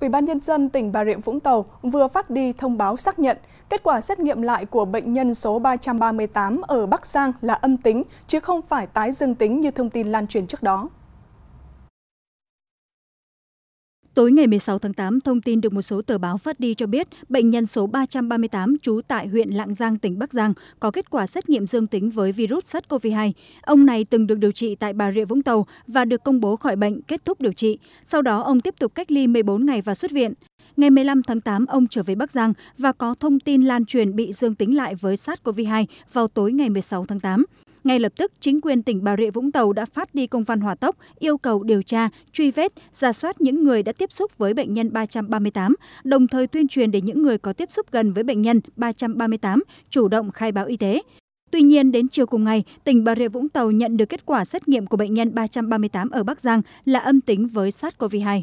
Ủy ban nhân dân tỉnh Bà Rịa Vũng Tàu vừa phát đi thông báo xác nhận kết quả xét nghiệm lại của bệnh nhân số 338 ở Bắc Giang là âm tính chứ không phải tái dương tính như thông tin lan truyền trước đó. Tối ngày 16 tháng 8, thông tin được một số tờ báo phát đi cho biết bệnh nhân số 338 trú tại huyện Lạng Giang, tỉnh Bắc Giang có kết quả xét nghiệm dương tính với virus SARS-CoV-2. Ông này từng được điều trị tại Bà Rịa Vũng Tàu và được công bố khỏi bệnh kết thúc điều trị. Sau đó ông tiếp tục cách ly 14 ngày và xuất viện. Ngày 15 tháng 8, ông trở về Bắc Giang và có thông tin lan truyền bị dương tính lại với SARS-CoV-2 vào tối ngày 16 tháng 8 ngay lập tức chính quyền tỉnh bà rịa vũng tàu đã phát đi công văn hỏa tốc yêu cầu điều tra truy vết ra soát những người đã tiếp xúc với bệnh nhân ba trăm ba mươi tám đồng thời tuyên truyền để những người có tiếp xúc gần với bệnh nhân ba trăm ba mươi tám chủ động khai báo y tế Tuy nhiên, đến chiều cùng ngày, tỉnh Bà Rịa Vũng Tàu nhận được kết quả xét nghiệm của bệnh nhân 338 ở Bắc Giang là âm tính với SARS-CoV-2.